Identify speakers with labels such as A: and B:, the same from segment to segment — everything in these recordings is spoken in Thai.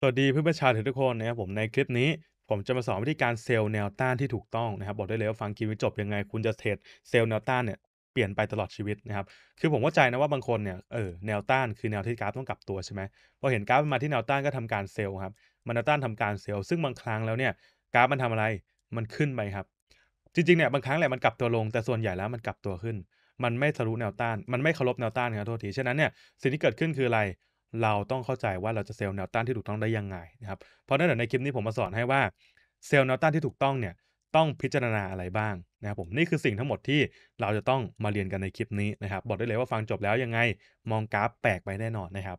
A: สวัสดีเพื่อนประชาชนทุกคนนะครับผมในคลิปนี้ ผมจะมาสอนวิธีการเซลแนวต้านที่ถูกต้องนะครับบอกได้เลยว่าฟังคลิปจบยังไง คุณจะเทรดเซลแนวต้านเนี่ยเปลี่ยนไปตลอดชีวิตนะครับ คือผมเข้าใจนะว่าบางคนเนี่ย เออ แนวต้านคือแนวที่กราฟต้องกลับตัวใช่ไหมพอเห็นกราฟมาที่แนวต้านก็ทำการเซลครับมันแนวต้านทำการเซลซึ่งบางครั้งแล้วเนี่ยกราฟมันทำอะไรมันขึ้นไปครับ จริงๆเนี่ยบางครั้งแหละมันกลับตัวลง แต่ส่วนใหญ่แล้วมันกลับตัวขึ้น มันไม่ทะลุแนวต้านมันไม่เคารพแนวต้านครับททษทีฉะนั้นเนี่ยสิ่งที่เกิดขึ้นคืออะไรเราต้องเข้าใจว่าเราจะเซลล์แนวต้านที่ถูกต้องได้ยังไงนะครับเพราะนั่นแหละในคลิปนี้ผมมาสอนให้ว่าเซลล์แนวต้านที่ถูกต้องเนี่ยต้องพิจารณาอะไรบ้างนะครับผมนี่คือสิ่งทั้งหมดที่เราจะต้องมาเรียนกันในคลิปนี้นะครับบอกได้เลยว่าฟังจบแล้วยังไง มองกราฟแปลกไปแน่นอนนะครับ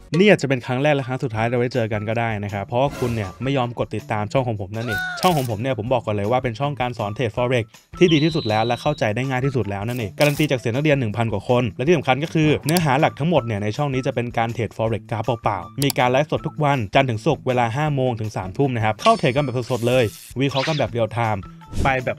A: นี่อาจจะเป็นครั้งแรกและครั้งสุดท้ายเราไว้เจอกันก็ได้นะครับเพราะว่าคุณเนี่ยไม่ยอมกดติดตามช่องของผมนั่นเองช่องของผมเนี่ยผมบอกก่อนเลยว่าเป็นช่องการสอนเทรดฟอเร็กที่ดีที่สุดแล้วและเข้าใจได้ง่ายที่สุดแล้วนั่นเองการันตีจากเสียงนักเรียน 1,000กว่าคน และที่สำคัญก็คือ เนื้อหาหลักทั้งหมดเนี่ยในช่องนี้จะเป็นการเทรดอเร็กกราฟเปล่าๆมีการไลฟ์สดทุกวันจันทร์ถึงศุกร์เวลา5โมงถึง3ทุ่มนะครับเข้าเทรดกันแบบสดๆเลย วิเคราะห์กันแบบเรียลไทม์ไปแบบ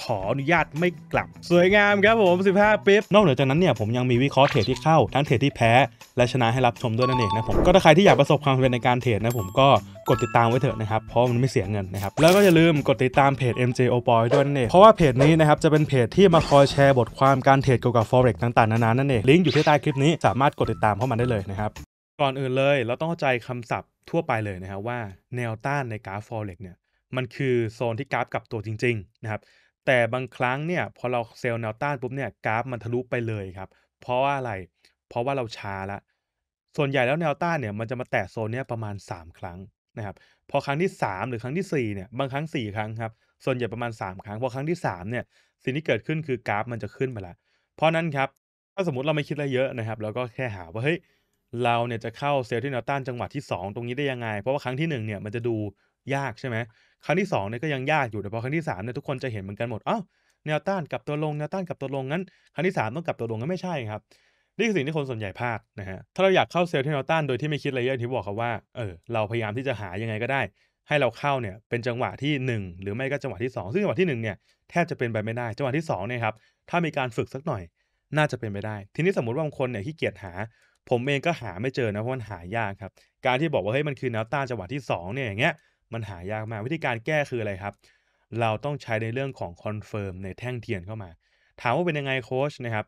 A: ขออนุญาตไม่กลับสวยงามครับผม 15ปิ๊บนอกเหนือจากนั้นเนี่ยผมยังมีวิเคราะห์เทรดที่เข้า ทั้งเทรดที่แพ้ และชนะให้รับชมด้วยนั่นเองนะผม ก็ถ้าใครที่อยากประสบความสำเร็จในการเทรดนะผมก็กดติดตามไว้เถอะนะครับ เพราะมันไม่เสียเงินนะครับ แล้วก็อย่าลืมกดติดตามเพจ MJ o b o y ด้วยนั่นเองเพราะว่าเพจนี้นะครับจะเป็นเพจที่มาคอยแชร์บทความการเทรดเกี่ยวกับ forex ต่าง ๆนานา นั่นเอง ลิงก์อยู่ที่ใต้คลิปนี้สามารถกดติดตามเข้ามาได้เลยนะครับ ก่อนอื่นเลยเราต้องเข้าใจคำศัพท์ทั่วไปเลยนะครับว่าแนวต้านในกราฟ forex เนี่ยมันคือโซนที่กราฟกลับตัวจริง ๆ นะครับแต่บางครั้งเนี่ยพอเราเซลล์แนวต้านปุ๊บเนี่ยกราฟมันทะลุไปเลยครับเพราะว่าอะไร เพราะว่าเราช้าละ ส่วนใหญ่แล้วแนวต้านเนี่ยมันจะมาแตะโซนเนี่ยประมาณ 3 ครั้งนะครับพอครั้งที่ 3 หรือครั้งที่4เนี่ยบางครั้ง4ครั้งครับส่วนใหญ่ประมาณ 3 ครั้ง พอครั้งที่3เนี่ยสิ่งที่เกิดขึ้นคือกราฟมันจะขึ้นไปละเพราะนั้นครับถ้าสมมติเราไม่คิดอะไรเยอะนะครับเราก็แค่หาว่าเฮ้ยเราเนี่ยจะเข้าเซลล์ที่แนวต้านจังหวะที่ 2 ตรงนี้ได้ยังไง เพราะว่าครั้งที่1เนี่ยมันจะดูยากใช่ไหมครั้งที่2เนี่ยก็ยังยากอยู่แต่พอครั้งที่3เนี่ยทุกคนจะเห็นเหมือนกันหมดอ้าวแนวต้านกับตัวลงแนวต้านกับตัวลงงั้น ครั้งที่ 3 ต้องกลับตัวลงก็ไม่ใช่ครับนี่คือสิ่งที่คนส่วนใหญ่พลาดนะฮะถ้าเราอยากเข้าเซลล์ที่แนวต้านโดยที่ไม่คิดอะไรเยอะที่บอกเขาว่าเออเราพยายามที่จะหายังไงก็ได้ ให้เราเข้าเนี่ยเป็นจังหวะที่ 1 หรือไม่ก็จังหวะที่2ซึ่งจังหวะที่1เนี่ยแทบจะเป็นไปไม่ได้ จังหวะที่2เนี่ยครับถ้ามีการฝึกสักหน่อย น่าจะเป็นไปได้ ทีนี้สมมติว่าบางคนเนี่ยขี้เกียจหา ผมเองก็หาไม่เจอนะเพราะมันหายากครับการที่บอกว่าเฮ้ยมันคือแนวต้านจังหวะที่2เนี่ยอย่างเงี้ยมันหายากมากวิธีการแก้คืออะไรครับ เราต้องใช้ในเรื่องของคอนเฟิร์มในแท่งเทียนเข้ามาถามว่าเป็นยังไงโค้ชนะครับ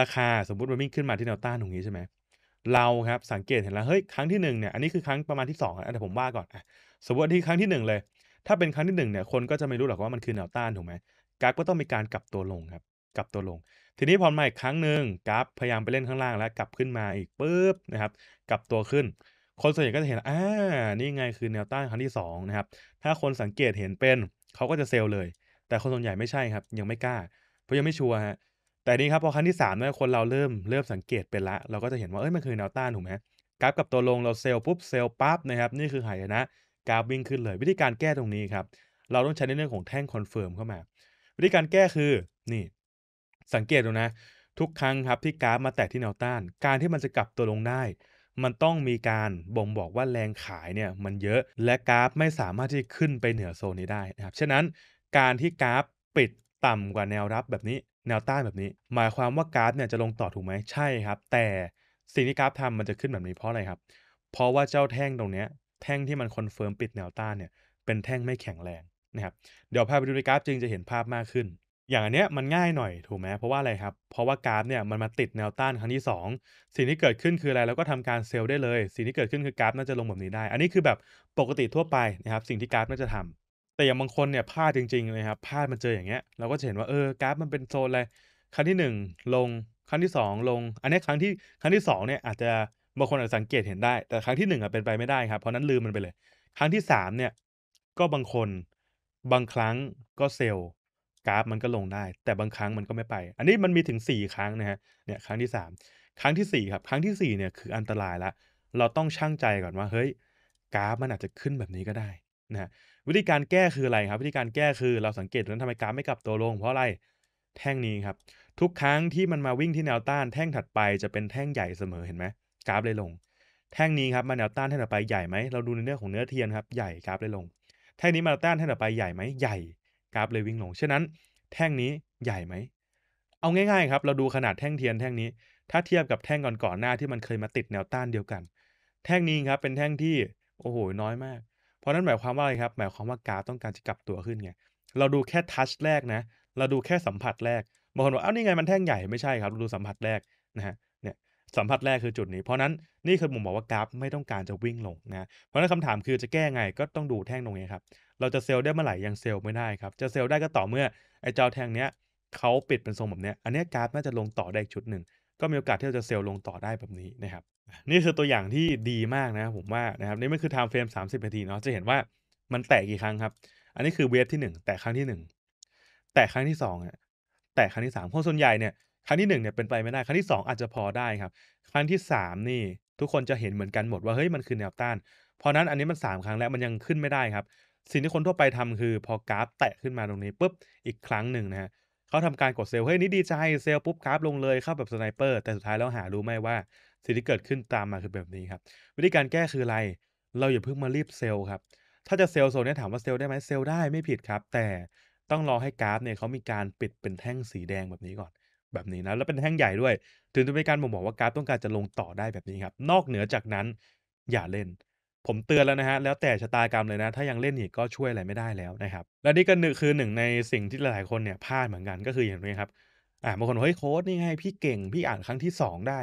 A: ราคาสมมติมันวิ่งขึ้นมาที่แนวต้านตรงนี้ใช่ไหมเราครับสังเกตเห็นแล้วเฮ้ย ครั้งที่1เนี่ย อันนี้คือครั้งประมาณที่ 2องแต่ผมว่าก่อนอ่ะสมมติที่ครั้งที่1เลยถ้าเป็นครั้งที่1เนี่ยคนก็จะไม่รู้หรอกว่ามันคือแนวต้านถูกไหมกราฟก็ต้องมีการกลับตัวลงครับกลับตัวลง ทีนี้พอมาอีกครั้งหนึ่งกราฟพยายามไปเล่นข้างล่างแล้วกลับขึ้นมาอีกปุ๊บนะครับกลับตัวขึ้นคนส่วนใหญ่ก็จะเห็นอ่านี่ไงคือแนวต้านครั้งที่ 2 นะครับ ถ้าคนสังเกตเห็นเป็น เขาก็จะเซลล์เลย แต่คนส่วนใหญ่ไม่ใช่ครับ ยังไม่กล้า เพราะยังไม่ชัวร์ฮะ แต่นี่ครับพอครั้งที่3ามเนี่ยคนเราเริ่มเริ่มสังเกตเป็นละ เราก็จะเห็นว่า เอ้ย มันคือแนวต้านถูกไหมกราฟกับตัวลงเราเซลล์ปุ๊บเซลล์ปั๊บนะครับ นี่คือหายนะ กราฟวิ่งขึ้นเลย วิธีการแก้ตรงนี้ครับ เราต้องใช้ในเรื่องของแท่งคอนเฟิร์มเข้ามา วิธีการแก้คือ นี่ สังเกตดูนะ ทุกครั้งครับที่กราฟมาแตะที่แนวต้าน การที่มันจะกลับตัวลงได้มันต้องมีการบ่งบอกว่าแรงขายเนี่ยมันเยอะและกราฟไม่สามารถที่ขึ้นไปเหนือโซนนี้ได้นะครับฉะนั้นการที่กราฟปิดต่ำกว่าแนวรับแบบนี้ แนวต้านแบบนี้ หมายความว่ากราฟเนี่ยจะลงต่อถูกไหมใช่ครับ แต่สิ่งที่กราฟทำมันจะขึ้นแบบนี้เพราะอะไรครับ เพราะว่าเจ้าแท่งตรงเนี้ยแท่งที่มันคอนเฟิร์มปิดแนวต้านเนี่ยเป็นแท่งไม่แข็งแรงนะครับเดี๋ยวพาไปดูในกราฟจริงจะเห็นภาพมากขึ้นอย่างอันเนี้ยมันง่ายหน่อยถูกไหมเพราะว่าอะไรครับเพราะว่ากราฟเนี่ยมันมาติดแนวต้านครั้งที่2 สิ่งที่เกิดขึ้นคืออะไรเราก็ทำการเซลล์ได้เลย สิ่งที่เกิดขึ้นคือกราฟน่าจะลงแบบนี้ได้ อันนี้คือแบบปกติทั่วไปนะครับสิ่งที่กราฟน่าจะทำ แต่อย่างบางคนเนี่ยพลาดจริงๆเลยครับพลาดมันเจออย่างเงี้ยเราก็จะเห็นว่าเออกราฟมันเป็นโซนอะไรครั้งที่1ลงครั้งที่2 ลงอันนี้ครั้งที่ครั้งที่2เนี่ยอาจจะบางคนอาจจะสังเกตเห็นได้แต่ครั้งที่1นึ่งเป็นไปไม่ได้ครับ เพราะนั้นลืมมันไปเลย ครั้งที่3เนี่ยก็บางคนบางครั้งก็เซลลกราฟมันก็ลงได้ แต่บางครั้งมันก็ไม่ไป อันนี้มันมีถึง 4 ครั้งนะฮะเนี่ยครั้งที่ 3 ครั้งที่ 4 ครับครั้งที่4เนี่ยคืออันตรายละ เราต้องช่างใจก่อนว่าเฮ้ยกราฟมันอาจจะขึ้นแบบนี้ก็ได้นะวิธีการแก้คืออะไรครับ วิธีการแก้คือเราสังเกตว่าทำไมกราฟไม่กลับตัวลง เพราะอะไรแท่งนี้ครับ ทุกครั้งที่มันมาวิ่งที่แนวต้านแท่งถัดไปจะเป็นแท่งใหญ่เสมอเห็นไหมกราฟเลยลง แท่งนี้ครับมาแนวต้านแท่งถัดไปใหญ่ไหมเราดูในเรื่องของเนื้อเทียนครับใหญ่กราฟเลยลง แท่งนี้มาแนวต้านแท่งต่อไปใหญ่ไหมใหญ่กราฟเลยวิ่งลงฉะนั้น แท่งนี้ใหญ่ไหมเอาง่าย ๆ ครับ เราดูขนาดแท่งเทียนแท่งนี้ ถ้าเทียบกับแท่งก่อนๆหน้าที่มันเคยมาติดแนวต้านเดียวกัน แท่งนี้ครับเป็นแท่งที่โอ้โหน้อยมาก เพราะนั้นหมายความว่าอะไรครับ หมายความว่ากราฟต้องการจะกลับตัวขึ้นไงเราดูแค่ทัชแรกนะ เราดูแค่สัมผัสแรกบางคนบอกเอ้านี่ไงมันแท่งใหญ่ไม่ใช่ครับเราดูสัมผัสแรกนะฮะสัมผัสแรกคือจุดนี้ เพราะนั้นนี่คือมุมบอกว่ากราฟไม่ต้องการจะวิ่งลงนะ เพราะนั้นคำถามคือจะแก้ไงก็ต้องดูแท่งตรงนี้ครับ เราจะเซลล์ได้เมื่อไหร่ ยังเซลล์ไม่ได้ครับ จะเซลล์ได้ก็ต่อเมื่อไอ้จอแท่งเนี้ยเขาปิดเป็นทรงแบบเนี้ยอันนี้กราฟน่าจะลงต่อได้อีกชุดหนึ่งก็มีโอกาสที่เราจะเซลล์ลงต่อได้แบบนี้นะครับ นี่คือตัวอย่างที่ดีมากนะผมว่านะครับ นี่มันคือไทม์เฟรม30นาทีเนาะ จะเห็นว่ามันแตกกี่ครั้งครับอันนี้คือเวฟที่ 1 แตกครั้งที่ 1 แตกครั้งที่2อ่ะแตกครั้งที่3คนส่วนใหญ่เนี่ยครั้งที่หนึ่งเนี่ยเป็นไปไม่ได้ครั้งที่สองอาจจะพอได้ครับครั้งที่สามนี่ทุกคนจะเห็นเหมือนกันหมดว่าเฮ้ยมันคือแนวต้านเพราะนั้นอันนี้มันสามครั้งแล้วมันยังขึ้นไม่ได้ครับ สิ่งที่คนทั่วไปทำคือพอกราฟแตะขึ้นมาตรงนี้ปุ๊บอีกครั้งหนึ่งนะฮะเขาทำการกดเซลล์เฮ้ยนี่ดีใจเซลล์ปุ๊บกราฟลงเลยเข้าแบบสไนเปอร์แต่สุดท้ายแล้วหารู้ไหมว่า สิ่งที่เกิดขึ้นตามมาคือแบบนี้ครับวิธีการแก้คืออะไรเราอย่าเพิ่งมารีบเซลล์ครับถ้าจะเซลล์โซนนี้ถามว่าเซลล์ได้ไหมเซลล์ได้ ไม่ผิดครับ แต่ต้องรอให้กราฟเนี่ยเขามีการปิดเป็นแท่งสีแดงแบบนี้ก่อนแบบนี้นะ แล้วเป็นแท่งใหญ่ด้วย ถึงจะเป็นการบ่งบอกว่าการต้องการจะลงต่อได้แบบนี้ครับ นอกเหนือจากนั้นอย่าเล่น ผมเตือนแล้วนะฮะแล้วแต่ชะตากรรมเลยนะ ถ้ายังเล่นอีกก็ช่วยอะไรไม่ได้แล้วนะครับ และนี่ก็คือหนึ่งในสิ่งที่หลายๆคนเนี่ยพลาดเหมือนกันก็คืออย่างนี้ครับอ่าบางคนเฮ้ยโค้ดนี่ไงพี่เก่งพี่อ่านครั้งที่2ได้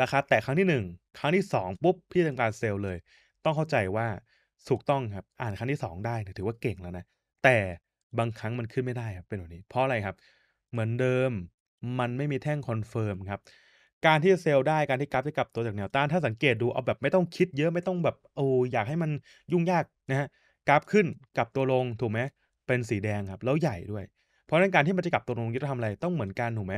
A: ราคาแต่ครั้งที่ 1 ครั้งที่2ปุ๊บพี่ทำการเซลเลย ต้องเข้าใจว่าถูกต้องครับอ่านครั้งที่ 2 ได้ถือว่าเก่งแล้วนะแต่บางครั้งมันขึ้นไม่ได้ครับเป็นแบบนี้ เพราะอะไรครับ เหมือนเดิมมันไม่มีแท่งคอนเฟิร์มครับ การที่เซลล์ได้การที่กราฟจะกลับตัวจากแนวต้านถ้าสังเกตดูเอาแบบไม่ต้องคิดเยอะไม่ต้องแบบโอ้อยากให้มันยุ่งยากนะฮะกราฟขึ้น กลับตัวลงถูกไหมเป็นสีแดงครับแล้วใหญ่ด้วยเพราะั้นการที่มันจะกลับตัวลงจะทำอะไร ต้องเหมือนกันถูกไหม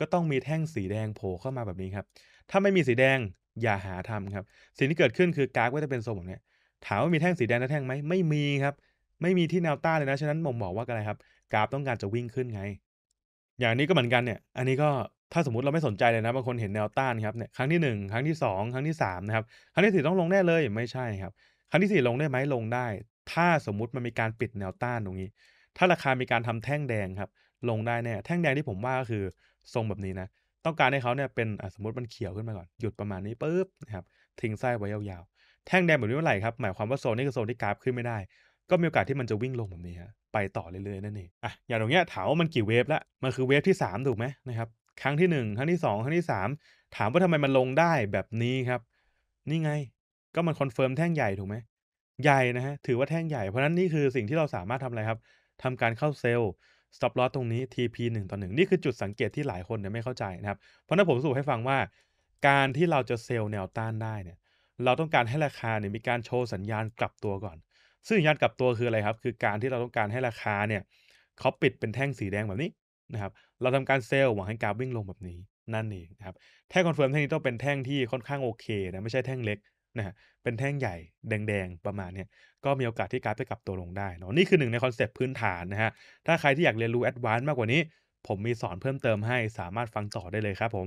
A: ก็ต้องมีแท่งสีแดงโผล่เข้ามาแบบนี้ครับถ้าไม่มีสีแดงอย่าหาทำครับสิ่งที่เกิดขึ้นคือกราฟก็จะเป็นทรงแบบนี้ถามว่ามีแท่งสีแดงและแท่งไหมไม่มีครับไม่มีที่แนวต้านเลยนะฉะนั้นผมบอกว่าอะไรครับ กราฟต้องการจะวิ่งขึ้นไงอย่างนี้ก็เหมือนกันเนี่ย อันนี้ก็ถ้าสมมติเราไม่สนใจเลยนะบางคนเห็นแนวต้าน ครับเนี่ยครั้งที่หนึ่งครั้งที่สองครั้งที่สามนะครับครั้งที่สี่ต้องลงแน่เลย ไม่ใช่ครับ ครั้งที่สี่ลงได้ไหมลงได้ ถ้าสมมุติมันมีการปิดแนวต้านตรงนี้ ถ้าราคามีการทำแท่งแดงครับลงได้แน่แท่งแดงที่ผมว่าก็คือทรงแบบนี้นะต้องการให้เขาเนี่ยเป็นสมมติมันเขียวขึ้นมาก่อน หยุดประมาณนี้ปุ๊บนะครับทิ้งไส้ไว้ยาว ๆ แท่งแดงแบบนี้เมื่อไหร่ครับหมายความว่าโซนนี้คือโซนที่กราฟขึ้นไม่ได้ก็มีโอกาสที่มันจะวิ่งลงแบบนี้ฮะไปต่อเรื่อยๆนั่นเองอ่ะอย่างตรงเนี้ยถามว่ามันกี่เวฟละมันคือเวฟที่ 3 ถูกไหมนะครับครั้งที่1ครั้งที่ 2 ครั้งที่3ถามว่าทำไมมันลงได้แบบนี้ครับ นี่ไงก็มันคอนเฟิร์มแท่งใหญ่ ถูกไหมใหญ่นะฮะถือว่าแท่งใหญ่เพราะนั้นนี่คือสิ่งที่เราสามารถทำอะไรครับทำการเข้าเซลล์ stop loss ตรงนี้ TP 1ต่อ1นี่คือจุดสังเกตที่หลายคนเนี่ยไม่เข้าใจนะครับ เพราะนั้นผมสูุให้ฟังว่า การที่เราจะเซลล์แนวต้านได้เนี่ยเราต้องการให้ราคาเนี่ยมีการโชว์สัญญาณกลับตัวก่อนซึ่งยัดนกับตัวคืออะไรครับ คือการที่เราต้องการให้ราคาเนี่ยเขาปิดเป็นแท่งสีแดงแบบนี้นะครับ เราทำการเซลล์หวังให้กราฟวิ่งลงแบบนี้ นั่นเองนะครับแท่งคอนเฟิร์มแท่งนี้ต้องเป็นแท่งที่ค่อนข้างโอเค นะไม่ใช่แท่งเล็กนะฮะเป็นแท่งใหญ่แดง ๆประมาณเนี้ยก็มีโอกาสที่กราฟจะกลับตัวลงได้เนาะนี่คือหนึ่งในคอนเซปต์พื้นฐานนะฮะถ้าใครที่อยากเรียนรู้แอดวานซ์มากกว่านี้ ผมมีสอนเพิ่มเติมให้สามารถฟังต่อได้เลยครับผม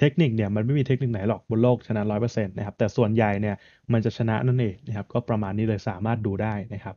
A: เทคนิคเนี่ยมันไม่มีเทคนิคไหนหรอกบนโลกชนะ 100%นะครับ แต่ส่วนใหญ่เนี่ยมันจะชนะนั่นเองนะครับ ก็ประมาณนี้เลยสามารถดูได้นะครับ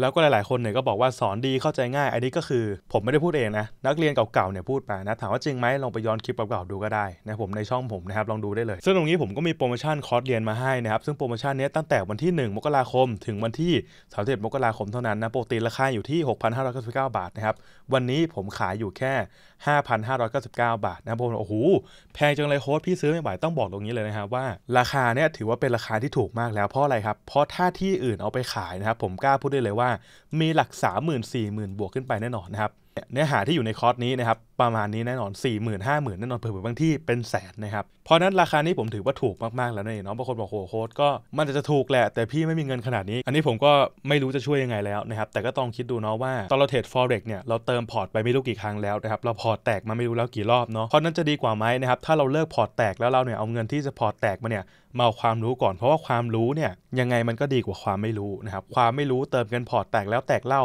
A: แล้วก็หลายๆ คนเนี่ยก็บอกว่าสอนดีเข้าใจง่าย อันนี้ก็คือผมไม่ได้พูดเองนะ นักเรียนเก่า ๆ เนี่ยพูดไปนะ ถามว่าจริงไหมลองไปย้อนคลิปเก่าๆดูก็ได้นะผมในช่องผมนะครับลองดูได้เลยซึ่งตรงนี้ผมก็มีโปรโมชั่นคอร์สเรียนมาให้นะครับซึ่งโปรโมชั่นนี้ตั้งแต่วันที่ 1 มกราคม ถึงวันที่สามกราคมเท่านั้นนะปกติราคาอยู่ที่6,599 บาทนะครับวันนี้ผมขายอยู่แค่ 5,599 บาทนะผมโอ้โหแพงจังเลยโค้ดพี่ซื้อไม่ไหวต้องบอกตรงนี้เลยนะครับว่า ราคาเนี่ยถือว่าเป็นราคาที่ถูกมากแล้วเพราะอะไรครับเพราะถ้าที่อื่นเอาไปขายนะครับผมกล้าพูดได้เลยว่าว่ามีหลัก3 4 0 0 0 0 บวกขึ้นไปแน่นอนนะครับเนื้อหาที่อยู่ในคอร์สนี้นะครับ ประมาณนี้แน่นอน4 0 0 0 0 5 0 0 0 0 แน่นอนเผื่อบางที่เป็นแสนนะครับเพราะนั้นราคานี้ผมถือว่าถูกมาก ๆ แล้วนี่เนาะบางคนบอกโ้โค้ดก็มันจะถูกแหละ แต่พี่ไม่มีเงินขนาดนี้ อันนี้ผมก็ไม่รู้จะช่วยยังไงแล้วนะครับ แต่ก็ต้องคิดดูเนาะว่าตอนเราเทรดฟ์เร็กเนี่ย เราเติมพอร์ตไปไม่รู้กี่ครั้งแล้วนะครับเราพอร์ตแตกมาไม่รู้แล้วกี่รอบเนาะเพราะนั้นจะดีกว่าไหมนะครับถ้าเราเลิกพอร์ตแตกแล้วเราเนี่ยเอาเงินที่จะพอร์ตแตกมาเนี่ยมาเอาความรู้ก่อนเพราะว่าความรู้เนี่ยยังไงมันก็ดีกว่าความไม่รู้นะครับความไม่รู้เติมเงินพอร์ตแตกแล้วแตกเล่า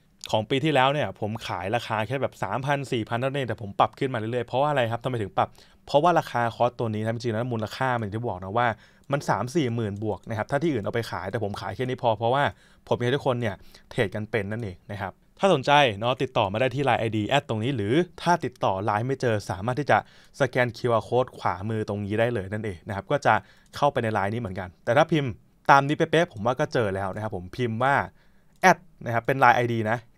A: ของปีที่แล้วเนี่ยผมขายราคาแค่แบบ 3 0 0 0 4 0 0ันั่นเองแต่ผมปรับขึ้นมาเรื่อยๆเพราะว่าอะไรครับทำไมถึงปรับ เพราะว่าราคาคอร์สตัวนี้นะจริงๆแล้วมูลค่ามันที่บอกนะว่ามัน3 4มื่นบวกนะครับถ้าที่อื่นเอาไปขายแต่ผมขายแค่นี้พอ เพราะว่าผมอยากให้ทุกคนเนี่ยเทรดกันเป็นนั่นเองนะครับถ้าสนใจเนาะติดต่อมาได้ที่ Line ID แอดตรงนี้หรือถ้าติดต่อ l i น์ไม่เจอสามารถที่จะสแกน QR Code ขวามือตรงนี้ได้เลยนั่นเองนะครับก็จะเข้าไปในไลน์นี้เหมือนกัน แต่ถ้าพิมพ์ตามนี้เป๊ะๆผมว่าก็เจอแล้วนะครับผมพิมพ์ว่าแอดนะครับเป็น Line ID นะ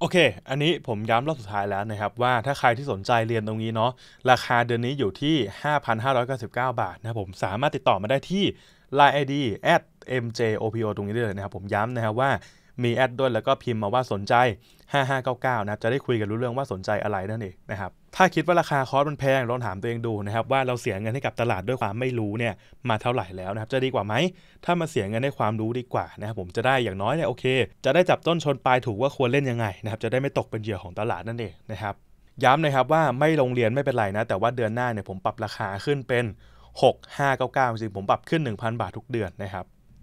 A: โอเค อันนี้ผมย้ำรอบสุดท้ายแล้วนะครับ ว่าถ้าใครที่สนใจเรียนตรงนี้เนาะราคาเดือนนี้อยู่ที่ 5,599 บาทนะบผมสามารถติดต่อมาได้ที่ Line ID at mjopo ตรงนี้ได้เลยนะครับ ผมย้ำนะครับว่ามีแอดด้วยแล้วก็พิมพ์มาว่าสนใจ 5599 นะจะได้คุยกันรู้เรื่องว่าสนใจอะไรนั่นเองนะครับถ้าคิดว่าราคาคอร์สมันแพงลองถามตัวเองดูนะครับว่าเราเสียเงินให้กับตลาดด้วยความไม่รู้เนี่ยมาเท่าไหร่แล้วนะครับ จะดีกว่าไหมถ้ามาเสียเงินใ้ความรู้ดีกว่านะครับผมจะได้อย่างน้อยเนี่ยโอเคจะได้จับต้นชนปลายถูกว่าควรเล่นยังไงนะครับจะได้ไม่ตกเป็นเหยื่อของตลาดนั่นเองนะครับย้ำนะครับว่าไม่ลงเรียนไม่เป็นไรนะแต่ว่าเดือนหน้าเนี่ยผมปรับราคาขึ้นเป็น6599จริงผมปรับขึ้น 1,000 บาททุกเดือนนะครับ